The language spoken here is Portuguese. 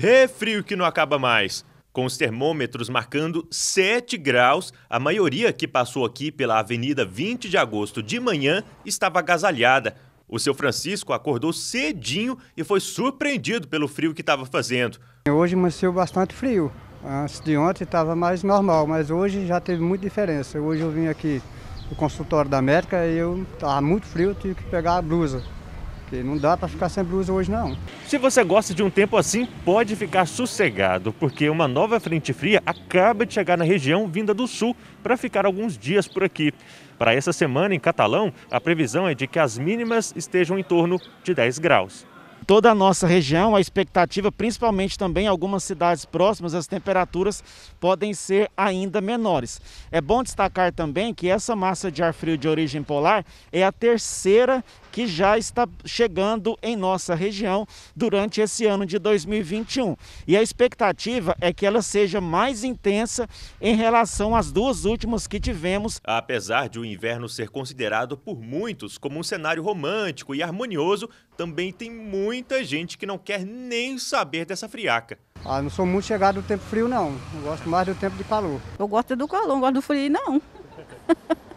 Refrio que não acaba mais. Com os termômetros marcando 7 graus, a maioria que passou aqui pela Avenida 20 de Agosto de manhã estava agasalhada. O seu Francisco acordou cedinho e foi surpreendido pelo frio que estava fazendo. Hoje amanheceu bastante frio. Antes de ontem estava mais normal, mas hoje já teve muita diferença. Hoje eu vim aqui no consultório da América e eu estava tá muito frio, tive que pegar a blusa porque não dá para ficar sem blusa hoje não. Se você gosta de um tempo assim, pode ficar sossegado, porque uma nova frente fria acaba de chegar na região vinda do sul para ficar alguns dias por aqui. Para essa semana em Catalão, a previsão é de que as mínimas estejam em torno de 10 graus toda a nossa região, a expectativa, principalmente também algumas cidades próximas, as temperaturas podem ser ainda menores. É bom destacar também que essa massa de ar frio de origem polar é a terceira que já está chegando em nossa região durante esse ano de 2021. E a expectativa é que ela seja mais intensa em relação às duas últimas que tivemos. Apesar de o inverno ser considerado por muitos como um cenário romântico e harmonioso, também tem muito muita gente que não quer nem saber dessa friaca. Ah, não sou muito chegado do tempo frio, não. Eu gosto mais do tempo de calor. Eu gosto é do calor, não gosto do frio, não.